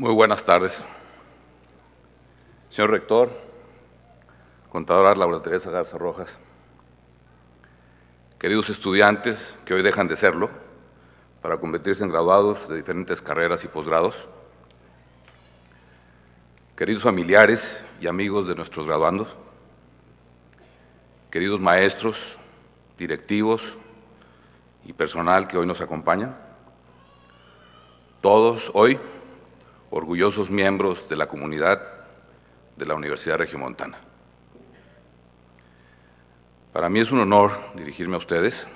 Muy buenas tardes. Señor rector, contadora Laura Teresa Garza Rojas, queridos estudiantes que hoy dejan de serlo para convertirse en graduados de diferentes carreras y posgrados, queridos familiares y amigos de nuestros graduandos, queridos maestros, directivos y personal que hoy nos acompañan, todos hoy orgullosos miembros de la comunidad de la Universidad Regiomontana. Para mí es un honor dirigirme a ustedes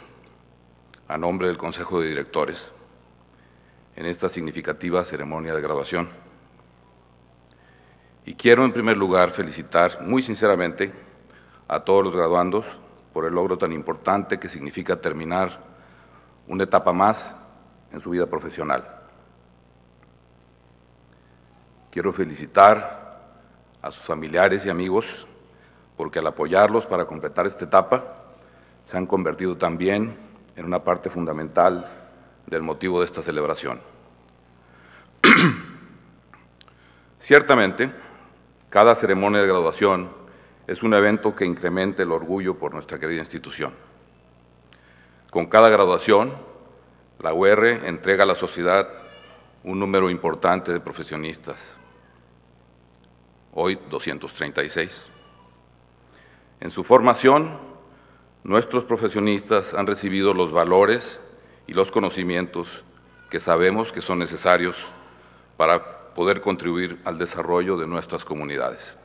a nombre del Consejo de Directores en esta significativa ceremonia de graduación. Y quiero en primer lugar felicitar muy sinceramente a todos los graduandos por el logro tan importante que significa terminar una etapa más en su vida profesional. Quiero felicitar a sus familiares y amigos porque al apoyarlos para completar esta etapa, se han convertido también en una parte fundamental del motivo de esta celebración. Ciertamente, cada ceremonia de graduación es un evento que incrementa el orgullo por nuestra querida institución. Con cada graduación, la UR entrega a la sociedad un número importante de profesionistas, hoy 236. En su formación, nuestros profesionistas han recibido los valores y los conocimientos que sabemos que son necesarios para poder contribuir al desarrollo de nuestras comunidades.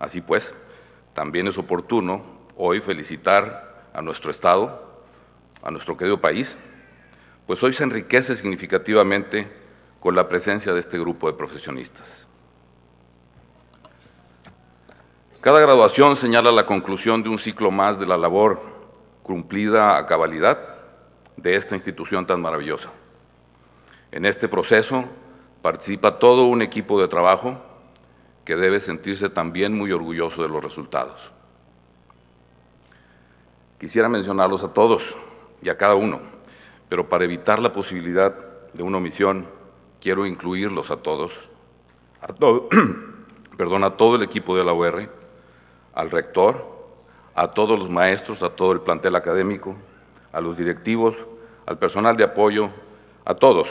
Así pues, también es oportuno hoy felicitar a nuestro Estado, a nuestro querido país, pues hoy se enriquece significativamente con la presencia de este grupo de profesionistas. Cada graduación señala la conclusión de un ciclo más de la labor cumplida a cabalidad de esta institución tan maravillosa. En este proceso participa todo un equipo de trabajo que debe sentirse también muy orgulloso de los resultados. Quisiera mencionarlos a todos y a cada uno pero para evitar la posibilidad de una omisión, quiero incluirlos a todos, a todo, perdón, a todo el equipo de la UR, al rector, a todos los maestros, a todo el plantel académico, a los directivos, al personal de apoyo, a todos,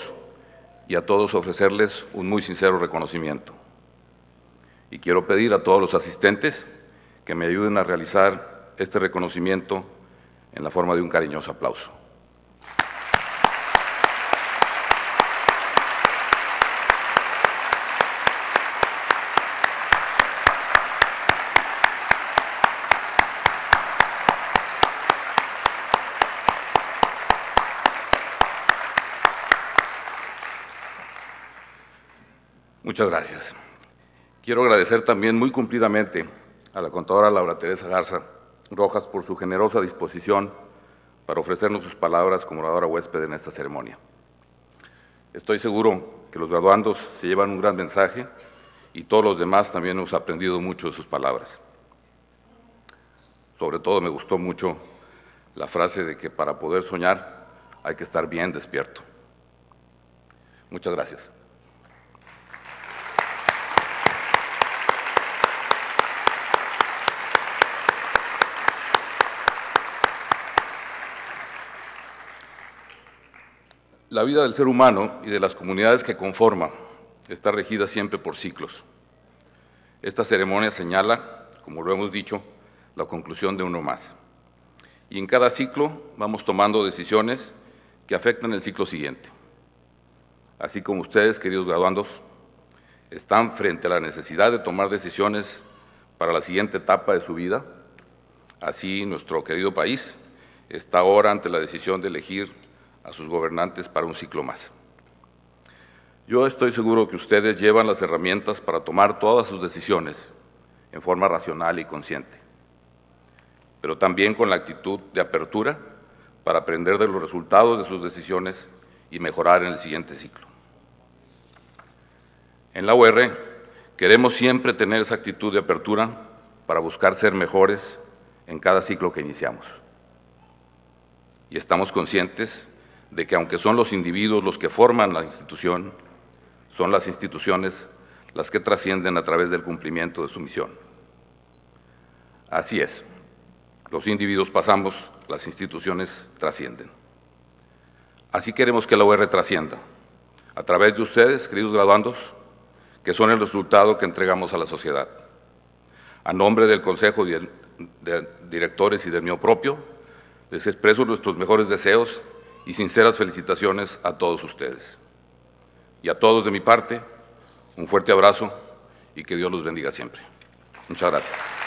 y a todos ofrecerles un muy sincero reconocimiento. Y quiero pedir a todos los asistentes que me ayuden a realizar este reconocimiento en la forma de un cariñoso aplauso. Muchas gracias. Quiero agradecer también muy cumplidamente a la contadora Laura Teresa Garza Rojas por su generosa disposición para ofrecernos sus palabras como oradora huésped en esta ceremonia. Estoy seguro que los graduandos se llevan un gran mensaje y todos los demás también hemos aprendido mucho de sus palabras. Sobre todo me gustó mucho la frase de que para poder soñar hay que estar bien despierto. Muchas gracias. La vida del ser humano y de las comunidades que conforman está regida siempre por ciclos. Esta ceremonia señala, como lo hemos dicho, la conclusión de uno más. Y en cada ciclo vamos tomando decisiones que afectan el ciclo siguiente. Así como ustedes, queridos graduandos, están frente a la necesidad de tomar decisiones para la siguiente etapa de su vida, así nuestro querido país está ahora ante la decisión de elegir a sus gobernantes para un ciclo más. Yo estoy seguro que ustedes llevan las herramientas para tomar todas sus decisiones en forma racional y consciente, pero también con la actitud de apertura para aprender de los resultados de sus decisiones y mejorar en el siguiente ciclo. En la UR queremos siempre tener esa actitud de apertura para buscar ser mejores en cada ciclo que iniciamos. Y estamos conscientes de que aunque son los individuos los que forman la institución, son las instituciones las que trascienden a través del cumplimiento de su misión. Así es, los individuos pasamos, las instituciones trascienden. Así queremos que la UR trascienda, a través de ustedes, queridos graduandos, que son el resultado que entregamos a la sociedad. A nombre del Consejo de Directores y del mío propio, les expreso nuestros mejores deseos y sinceras felicitaciones a todos ustedes. Y a todos de mi parte, un fuerte abrazo y que Dios los bendiga siempre. Muchas gracias.